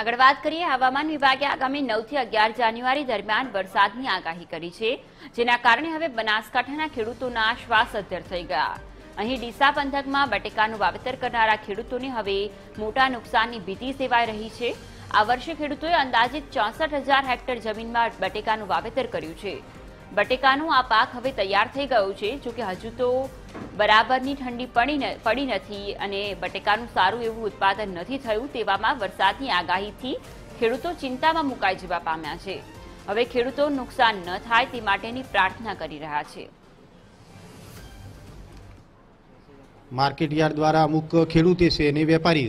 આગળ વાત કરીએ હવામાન વિભાગે આગામી નવથી અગિયાર જાન્યુઆરી દરમિયાન વરસાદની આગાહી કરી છે જેના કારણે હવે બનાસકાંઠાના ખેડૂતોના શ્વાસ અધ્ધર થઈ ગયા અહીં ડીસા પંથકમાં બટેકાનું વાવેતર કરનારા ખેડૂતોને હવે મોટા નુકસાનની ભીતિ સેવાઈ રહી છે આ વર્ષે ખેડૂતોએ અંદાજિત ચોસઠ હેક્ટર જમીનમાં બટેકાનું વાવેતર કર્યું છે બટેકાનું આ પાક હવે તૈયાર થઈ ગયું છે જોકે હજુ તો બરાબરની ઠંડી પડી નથી અને બટેકાનું સારું એવું ઉત્પાદન નથી થયું તેવામાં વરસાદની આગાહીથી ખેડૂતો ચિંતામાં મુકાઈ જવા પામ્યા છે હવે ખેડૂતો નુકસાન ન થાય તે માટેની પ્રાર્થના કરી રહ્યા છે માર્કેટ યાર્ડ દ્વારા અમુક ખેડૂતે છે એને વેપારી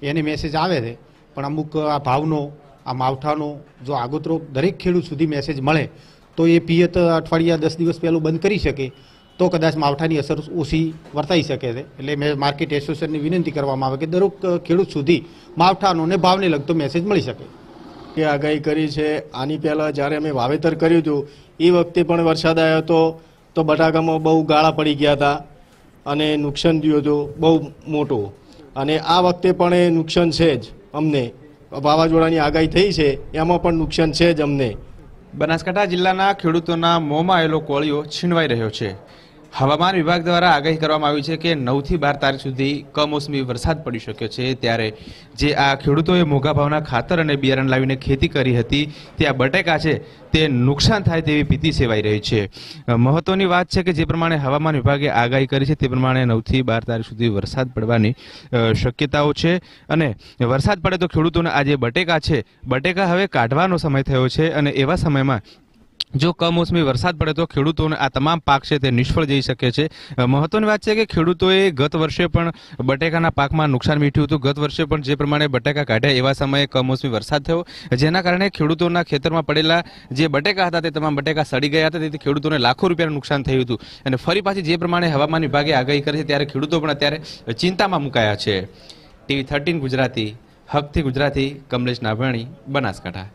છે એને મેસેજ આવે છે પણ અમુક આ ભાવનો આ માવઠાનો જો આગોતરો દરેક ખેડૂત સુધી મેસેજ મળે તો એ પિયત અઠવાડિયા દસ દિવસ પહેલું બંધ કરી શકે તો કદાચ માવઠાની અસર ઓછી વર્તાઈ શકે છે એટલે મેં માર્કેટ એસોસિએશનની વિનંતી કરવામાં આવે કે દરેક ખેડૂત સુધી માવઠાનોને ભાવને લગતો મેસેજ મળી શકે કે આગાહી કરી છે આની પહેલાં જ્યારે અમે વાવેતર કર્યું હતું એ વખતે પણ વરસાદ આવ્યો હતો તો બટાકામાં બહુ ગાળા પડી ગયા હતા અને નુકસાન થયું હતું બહુ મોટું અને આ વખતે પણ એ નુકસાન છે જ અમને વાવાઝોડાની આગાહી થઈ છે એમાં પણ નુકસાન છે જ અમને બનાસકાંઠા જિલ્લાના ખેડૂતોના મોંમાં આવેલો કોળિયો છીનવાઈ રહ્યો છે હવામાન વિભાગ દ્વારા આગાહી કરવામાં આવી છે કે નવથી બાર તારીખ સુધી કમોસમી વરસાદ પડી શક્યો છે ત્યારે જે આ ખેડૂતોએ મોંઘા ભાવના ખાતર અને બિયારણ લાવીને ખેતી કરી હતી તે આ બટેકા છે તે નુકસાન થાય તેવી ભીતિ સેવાઈ રહી છે મહત્વની વાત છે કે જે પ્રમાણે હવામાન વિભાગે આગાહી કરી છે તે પ્રમાણે નવથી બાર તારીખ સુધી વરસાદ પડવાની શક્યતાઓ છે અને વરસાદ પડે તો ખેડૂતોને આ જે બટેકા છે બટેકા હવે કાઢવાનો સમય થયો છે અને એવા સમયમાં જો કમોસમી વરસાદ પડે તો ખેડૂતોને આ તમામ પાક છે તે નિષ્ફળ જઈ શકે છે મહત્વની વાત છે કે ખેડૂતોએ ગત વર્ષે પણ બટેકાના પાકમાં નુકસાન મીઠ્યું હતું ગત વર્ષે પણ જે પ્રમાણે બટેકા કાઢ્યા એવા સમયે કમોસમી વરસાદ થયો જેના કારણે ખેડૂતોના ખેતરમાં પડેલા જે બટેકા હતા તે તમામ બટેકા સડી ગયા હતા તેથી ખેડૂતોને લાખો રૂપિયાનું નુકસાન થયું હતું અને ફરી પાછી જે પ્રમાણે હવામાન વિભાગે આગાહી કરી છે ત્યારે ખેડૂતો પણ અત્યારે ચિંતામાં મુકાયા છે ટીવી થર્ટીન ગુજરાતી હકથી ગુજરાતી કમલેશ નાભાણી બનાસકાંઠા